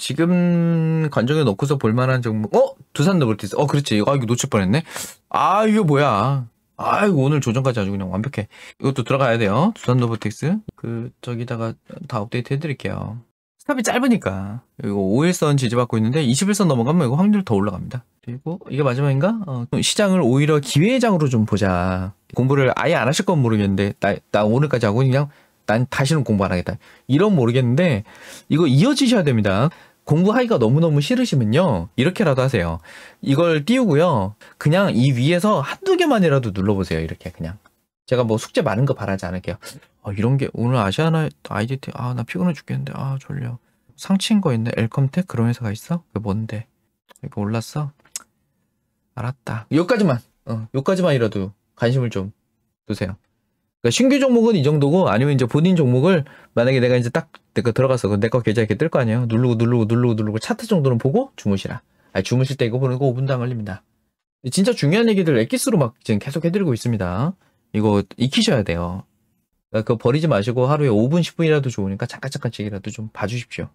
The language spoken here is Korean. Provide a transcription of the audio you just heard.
지금 관중에 놓고서 볼만한 정보. 어? 두산 너블티스. 어, 그렇지. 아, 이거 놓칠 뻔했네. 아, 이거 뭐야. 아, 이거 오늘 조정까지 아주 그냥 완벽해. 이것도 들어가야 돼요. 두산 노보텍스. 그, 저기다가 다 업데이트 해드릴게요. 스탑이 짧으니까. 이거 5일선 지지받고 있는데 21선 넘어가면 이거 확률 더 올라갑니다. 그리고 이게 마지막인가? 어, 시장을 오히려 기회장으로 좀 보자. 공부를 아예 안 하실 건 모르겠는데 나, 나 오늘까지 하고 그냥 난 다시는 공부 안 하겠다. 이런 모르겠는데 이거 이어지셔야 됩니다. 공부하기가 너무너무 싫으시면요. 이렇게라도 하세요. 이걸 띄우고요. 그냥 이 위에서 한두 개만이라도 눌러보세요. 이렇게 그냥. 제가 뭐 숙제 많은 거 바라지 않을게요. 어, 이런 게 오늘 아시아나 아이디티 아나 피곤해 죽겠는데 아 졸려. 상친거 있네. 엘컴텍 그런 회사가 있어? 그 뭔데? 이거 올랐어? 알았다. 여기까지만. 어, 여기까지만이라도 관심을 좀 두세요. 그러니까 신규 종목은 이 정도고 아니면 이제 본인 종목을 만약에 내가 이제 딱내거 들어가서 내거 계좌 이렇게 뜰 거 아니에요. 누르고 누르고 누르고 누르고 차트 정도는 보고 주무시라. 아 주무실 때 이거 보는 거5분당 걸립니다. 진짜 중요한 얘기들 엑기스로 막 지금 계속 해드리고 있습니다. 이거 익히셔야 돼요. 그러니까 그거 버리지 마시고 하루에 5분 10분이라도 좋으니까 잠깐 잠깐씩기라도좀 봐주십시오.